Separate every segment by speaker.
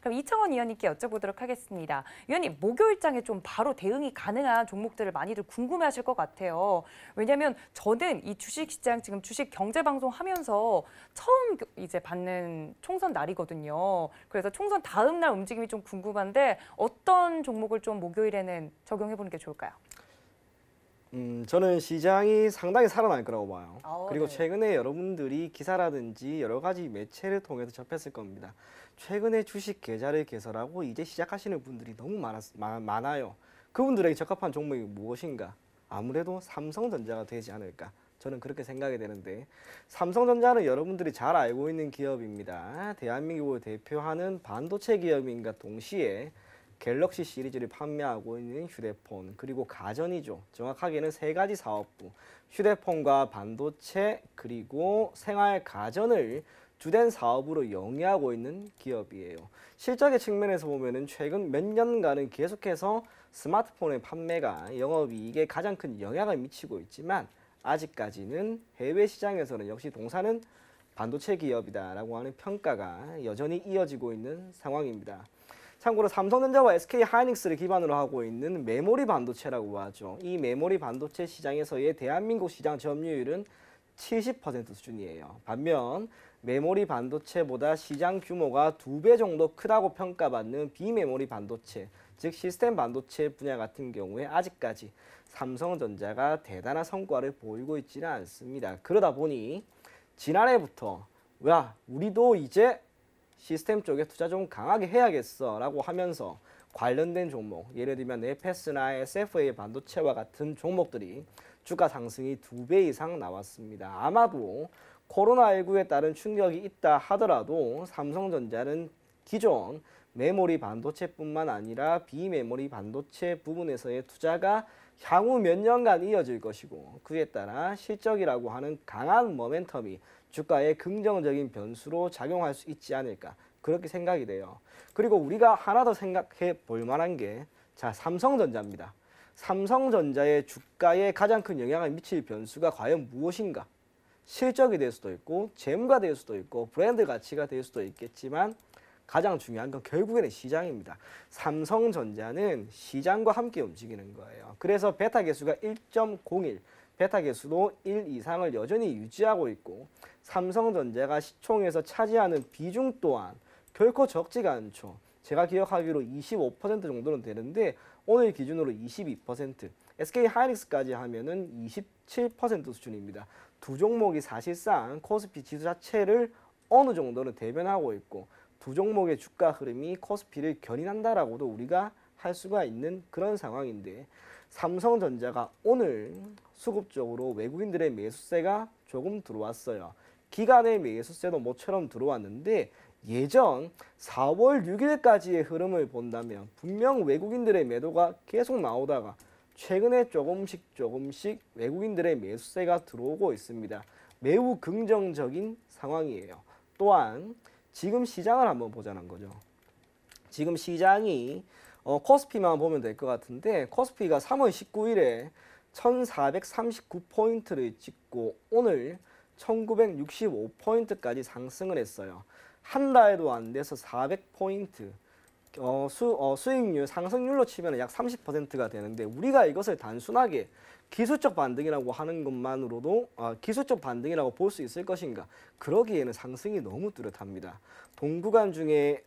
Speaker 1: 그럼 이창원 위원님께 여쭤보도록 하겠습니다. 위원님, 목요일장에 좀 바로 대응이 가능한 종목들을 많이들 궁금해하실 것 같아요. 왜냐하면 저는 이 주식시장 지금 주식 경제방송 하면서 처음 이제 받는 총선 날이거든요. 그래서 총선 다음 날 움직임이 좀 궁금한데 어떤 종목을 좀 목요일에는 적용해보는 게 좋을까요? 음, 저는 시장이 상당히 살아날 거라고 봐요. 어, 그리고 네. 최근에 여러분들이 기사라든지 여러 가지 매체를 통해서 접했을 겁니다. 최근에 주식 계좌를 개설하고 이제 시작하시는 분들이 너무 많았, 마, 많아요. 그분들에게 적합한 종목이 무엇인가? 아무래도 삼성전자가 되지 않을까. 저는 그렇게 생각이 되는데 삼성전자는 여러분들이 잘 알고 있는 기업입니다. 대한민국을 대표하는 반도체 기업인가 동시에 갤럭시 시리즈를 판매하고 있는 휴대폰 그리고 가전이죠. 정확하게는 세 가지 사업부 휴대폰과 반도체 그리고 생활 가전을 주된 사업으로 영위하고 있는 기업이에요. 실적의 측면에서 보면은 최근 몇 년간은 계속해서 스마트폰의 판매가 영업이익에 가장 큰 영향을 미치고 있지만 아직까지는 해외 시장에서는 역시 동사는 반도체 기업이다라고 하는 평가가 여전히 이어지고 있는 상황입니다. 참고로 삼성전자와 SK 하이닉스를 기반으로 하고 있는 메모리 반도체라고 하죠. 이 메모리 반도체 시장에서의 대한민국 시장 점유율은 70% 수준이에요. 반면 메모리 반도체보다 시장 규모가 두 배 정도 크다고 평가받는 비메모리 반도체, 즉 시스템 반도체 분야 같은 경우에 아직까지 삼성전자가 대단한 성과를 보이고 있지는 않습니다. 그러다 보니 지난해부터 야 우리도 이제 시스템 쪽에 투자 좀 강하게 해야겠어라고 하면서 관련된 종목, 예를 들면 에페스나 SFA 반도체와 같은 종목들이 주가 상승이 두 배 이상 나왔습니다. 아마도 코로나19에 따른 충격이 있다 하더라도 삼성전자는 기존 메모리 반도체뿐만 아니라 비메모리 반도체 부분에서의 투자가 향후 몇 년간 이어질 것이고 그에 따라 실적이라고 하는 강한 모멘텀이 주가의 긍정적인 변수로 작용할 수 있지 않을까 그렇게 생각이 돼요. 그리고 우리가 하나 더 생각해 볼 만한 게 자 삼성전자입니다. 삼성전자의 주가에 가장 큰 영향을 미칠 변수가 과연 무엇인가? 실적이 될 수도 있고 재무가 될 수도 있고 브랜드 가치가 될 수도 있겠지만 가장 중요한 건 결국에는 시장입니다. 삼성전자는 시장과 함께 움직이는 거예요. 그래서 베타 개수가 1.01 베타 계수도1 이상을 여전히 유지하고 있고 삼성전자가 시총에서 차지하는 비중 또한 결코 적지가 않죠. 제가 기억하기로 25% 정도는 되는데 오늘 기준으로 22%, SK 하이닉스까지 하면은 27% 수준입니다. 두 종목이 사실상 코스피 지수 자체를 어느 정도는 대변하고 있고 두 종목의 주가 흐름이 코스피를 견인한다라고도 우리가 할 수가 있는 그런 상황인데 삼성전자가 오늘 수급적으로 외국인들의 매수세가 조금 들어왔어요. 기간의 매수세도 모처럼 들어왔는데 예전 4월 6일까지의 흐름을 본다면 분명 외국인들의 매도가 계속 나오다가 최근에 조금씩 조금씩 외국인들의 매수세가 들어오고 있습니다. 매우 긍정적인 상황이에요. 또한 지금 시장을 한번 보자는 거죠. 지금 시장이 어, 코스피만 보면 될 것 같은데 코스피가 3월 19일에 1439포인트를 찍고 오늘 1965포인트까지 상승을 했어요. 한 달도 안 돼서 400포인트 어, 수, 어, 수익률 상승률로 치면 약 30%가 되는데 우리가 이것을 단순하게 기술적 반등이라고 하는 것만으로도 어, 기술적 반등이라고 볼 수 있을 것인가 그러기에는 상승이 너무 뚜렷합니다. 동구간 중에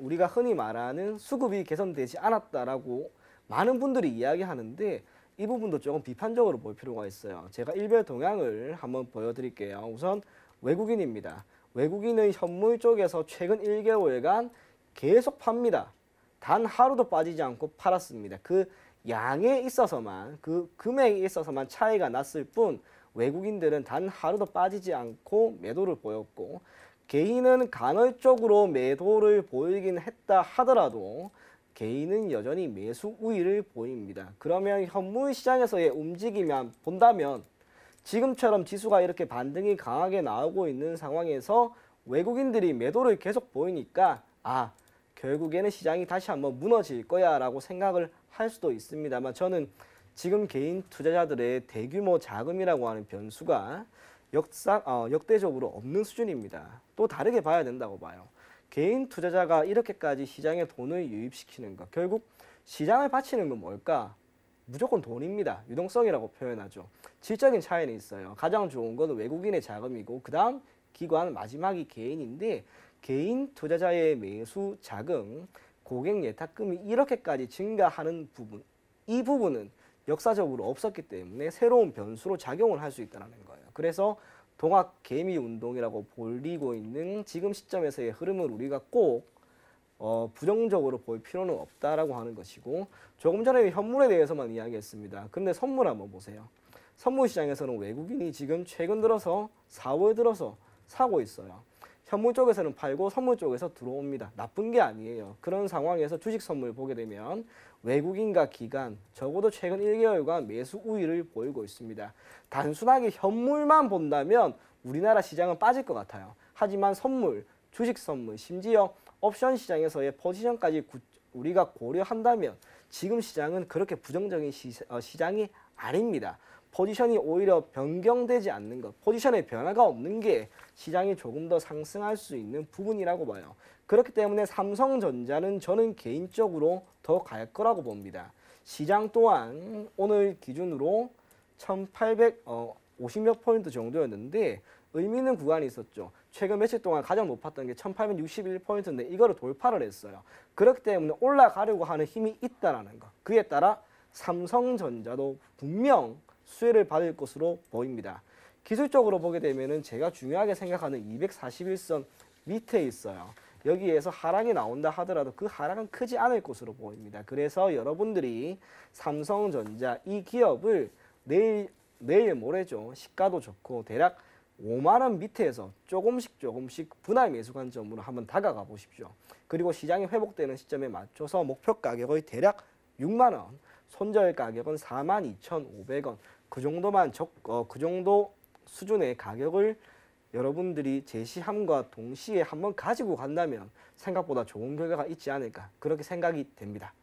Speaker 1: 우리가 흔히 말하는 수급이 개선되지 않았다라고 많은 분들이 이야기하는데 이 부분도 조금 비판적으로 볼 필요가 있어요. 제가 일별 동향을 한번 보여드릴게요. 우선 외국인입니다. 외국인의 현물 쪽에서 최근 1개월간 계속 팝니다. 단 하루도 빠지지 않고 팔았습니다. 그 양에 있어서만 그 금액에 있어서만 차이가 났을 뿐 외국인들은 단 하루도 빠지지 않고 매도를 보였고 개인은 간헐적으로 매도를 보이긴 했다 하더라도 개인은 여전히 매수 우위를 보입니다. 그러면 현물 시장에서의 움직임만 본다면 지금처럼 지수가 이렇게 반등이 강하게 나오고 있는 상황에서 외국인들이 매도를 계속 보이니까 아 결국에는 시장이 다시 한번 무너질 거야 라고 생각을 할 수도 있습니다만 저는 지금 개인 투자자들의 대규모 자금이라고 하는 변수가 역사, 어, 역대적으로 없는 수준입니다. 또 다르게 봐야 된다고 봐요. 개인 투자자가 이렇게까지 시장에 돈을 유입시키는 것, 결국 시장을 바치는 건 뭘까? 무조건 돈입니다. 유동성이라고 표현하죠. 질적인 차이는 있어요. 가장 좋은 건 외국인의 자금이고 그 다음 기관 마지막이 개인인데 개인 투자자의 매수 자금, 고객 예탁금이 이렇게까지 증가하는 부분, 이 부분은 역사적으로 없었기 때문에 새로운 변수로 작용을 할 수 있다는 거예요. 그래서 동학 개미 운동이라고 불리고 있는 지금 시점에서의 흐름을 우리가 꼭 어, 부정적으로 볼 필요는 없다라고 하는 것이고 조금 전에 현물에 대해서만 이야기했습니다. 근데 선물 한번 보세요. 선물 시장에서는 외국인이 지금 최근 들어서 4월 들어서 사고 있어요. 현무 쪽에서는 팔고 선물 쪽에서 들어옵니다. 나쁜 게 아니에요. 그런 상황에서 주식 선물 보게 되면 외국인과 기관 적어도 최근 1개월간 매수 우위를 보이고 있습니다. 단순하게 현물만 본다면 우리나라 시장은 빠질 것 같아요. 하지만 선물, 주식 선물, 심지어 옵션 시장에서의 포지션까지 구, 우리가 고려한다면 지금 시장은 그렇게 부정적인 시, 어, 시장이 아닙니다. 포지션이 오히려 변경되지 않는 것, 포지션의 변화가 없는 게 시장이 조금 더 상승할 수 있는 부분이라고 봐요. 그렇기 때문에 삼성전자는 저는 개인적으로 더 갈 거라고 봅니다. 시장 또한 오늘 기준으로 1850몇 어, 포인트 정도였는데 의미 있는 구간이 있었죠. 최근 며칠 동안 가장 높았던 게 1861포인트인데 이거를 돌파를 했어요. 그렇기 때문에 올라가려고 하는 힘이 있다는 라 것. 그에 따라 삼성전자도 분명 수혜를 받을 것으로 보입니다. 기술적으로 보게 되면 제가 중요하게 생각하는 241선 밑에 있어요. 여기에서 하락이 나온다 하더라도 그 하락은 크지 않을 것으로 보입니다. 그래서 여러분들이 삼성전자 이 기업을 내일 내일 모레죠. 시가도 좋고 대략 5만 원 밑에서 조금씩 조금씩 분할 매수 관점으로 한번 다가가 보십시오. 그리고 시장이 회복되는 시점에 맞춰서 목표 가격의 대략 6만 원 손절 가격은 42,500원 그 정도만 적, 어, 그 정도 수준의 가격을 여러분들이 제시함과 동시에 한번 가지고 간다면 생각보다 좋은 결과가 있지 않을까 그렇게 생각이 됩니다.